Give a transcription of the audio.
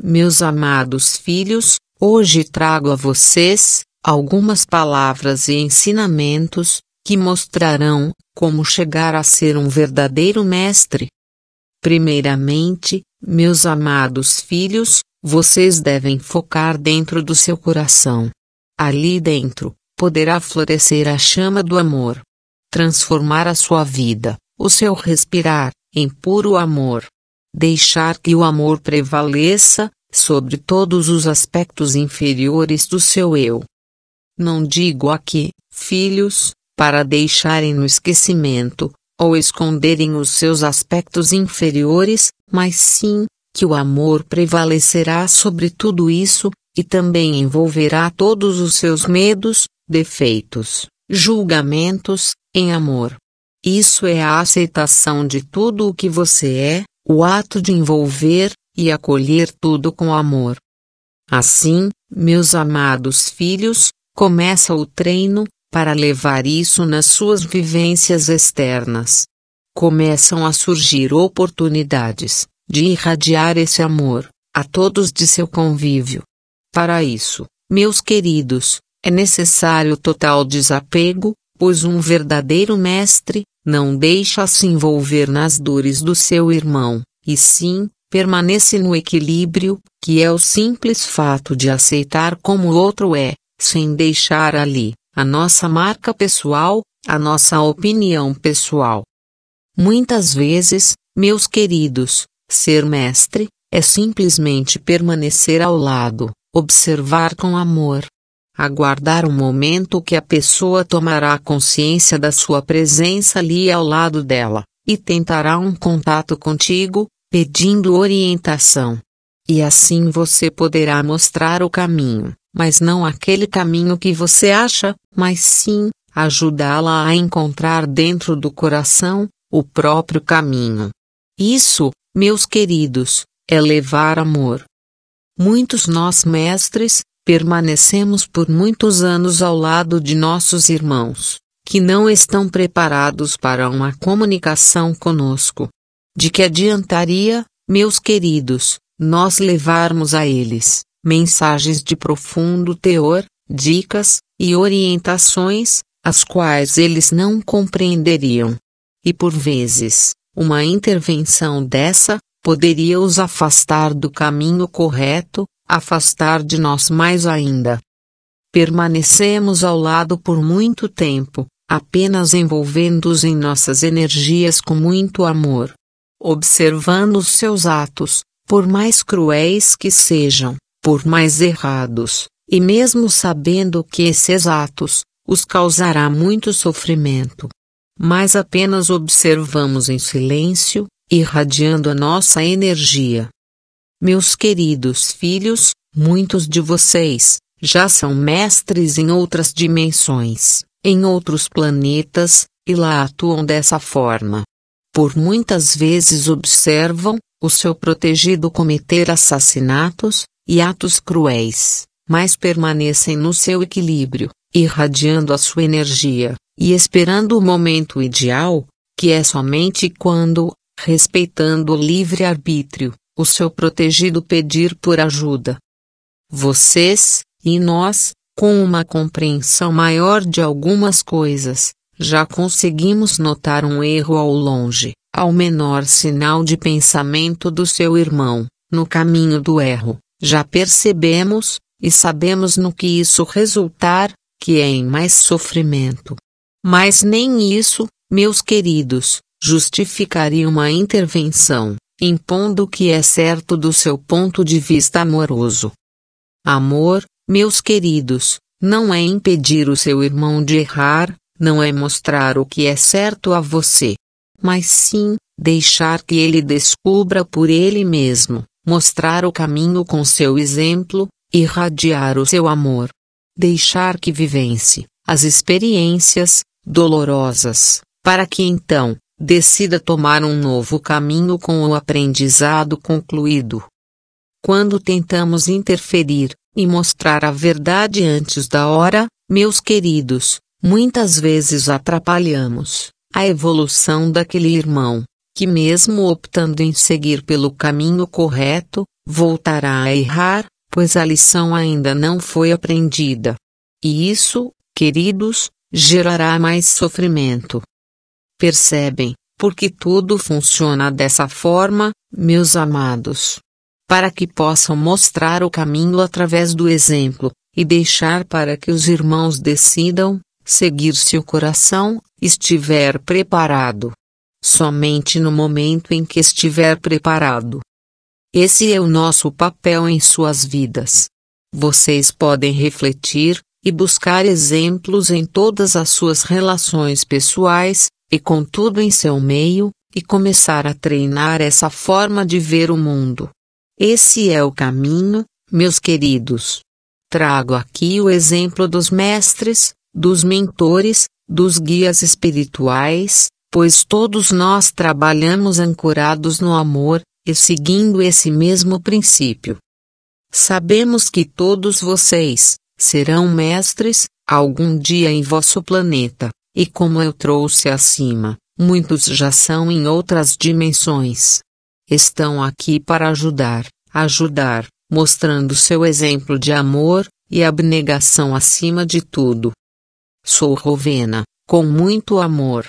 Meus amados filhos, hoje trago a vocês algumas palavras e ensinamentos que mostrarão como chegar a ser um verdadeiro mestre. Primeiramente, meus amados filhos, vocês devem focar dentro do seu coração. Ali dentro, poderá florescer a chama do amor. Transformar a sua vida, o seu respirar, em puro amor deixar que o amor prevaleça sobre todos os aspectos inferiores do seu eu. Não digo aqui, filhos, para deixarem no esquecimento, ou esconderem os seus aspectos inferiores, mas sim, que o amor prevalecerá sobre tudo isso, e também envolverá todos os seus medos, defeitos, julgamentos, em amor. Isso é a aceitação de tudo o que você é, o ato de envolver e acolher tudo com amor. Assim, meus amados filhos, começa o treino para levar isso nas suas vivências externas. Começam a surgir oportunidades de irradiar esse amor a todos de seu convívio. Para isso, meus queridos, é necessário total desapego, pois um verdadeiro mestre não deixa-se envolver nas dores do seu irmão, e sim, permanece no equilíbrio, que é o simples fato de aceitar como o outro é, sem deixar ali a nossa marca pessoal, a nossa opinião pessoal. Muitas vezes, meus queridos, ser mestre é simplesmente permanecer ao lado, observar com amor, aguardar o um momento que a pessoa tomará consciência da sua presença ali ao lado dela, e tentará um contato contigo, pedindo orientação. E assim você poderá mostrar o caminho, mas não aquele caminho que você acha, mas sim, ajudá-la a encontrar dentro do coração, o próprio caminho. Isso, meus queridos, é levar amor. Muitos nós mestres, permanecemos por muitos anos ao lado de nossos irmãos, que não estão preparados para uma comunicação conosco. De que adiantaria, meus queridos, nós levarmos a eles mensagens de profundo teor, dicas e orientações, as quais eles não compreenderiam? E por vezes, uma intervenção dessa poderia os afastar do caminho correto, afastar de nós mais ainda. Permanecemos ao lado por muito tempo, apenas envolvendo-os em nossas energias com muito amor. Observando os seus atos, por mais cruéis que sejam, por mais errados, e mesmo sabendo que esses atos os causará muito sofrimento. Mas apenas observamos em silêncio, irradiando a nossa energia. Meus queridos filhos, muitos de vocês já são mestres em outras dimensões, em outros planetas, e lá atuam dessa forma. Por muitas vezes observam o seu protegido cometer assassinatos e atos cruéis, mas permanecem no seu equilíbrio, irradiando a sua energia e esperando o momento ideal, que é somente quando respeitando o livre-arbítrio, o seu protegido pedir por ajuda. Vocês, e nós, com uma compreensão maior de algumas coisas, já conseguimos notar um erro ao longe, ao menor sinal de pensamento do seu irmão, no caminho do erro, já percebemos, e sabemos no que isso resultar, que é em mais sofrimento. Mas nem isso, meus queridos, justificaria uma intervenção, impondo o que é certo do seu ponto de vista amoroso. Amor, meus queridos, não é impedir o seu irmão de errar, não é mostrar o que é certo a você, mas sim, deixar que ele descubra por ele mesmo, mostrar o caminho com seu exemplo, irradiar o seu amor. Deixar que vivencie as experiências dolorosas, para que então decida tomar um novo caminho com o aprendizado concluído. Quando tentamos interferir e mostrar a verdade antes da hora, meus queridos, muitas vezes atrapalhamos a evolução daquele irmão, que, mesmo optando em seguir pelo caminho correto, voltará a errar, pois a lição ainda não foi aprendida. E isso, queridos, gerará mais sofrimento. Percebem, porque tudo funciona dessa forma, meus amados. Para que possam mostrar o caminho através do exemplo, e deixar para que os irmãos decidam, seguir se o coração estiver preparado. Somente no momento em que estiver preparado. Esse é o nosso papel em suas vidas. Vocês podem refletir e buscar exemplos em todas as suas relações pessoais, e contudo em seu meio, e começar a treinar essa forma de ver o mundo. Esse é o caminho, meus queridos. Trago aqui o exemplo dos mestres, dos mentores, dos guias espirituais, pois todos nós trabalhamos ancorados no amor e seguindo esse mesmo princípio. Sabemos que todos vocês serão mestres algum dia em vosso planeta, e como eu trouxe acima, muitos já são em outras dimensões. Estão aqui para ajudar, ajudar, mostrando seu exemplo de amor e abnegação acima de tudo. Sou Rovena, com muito amor.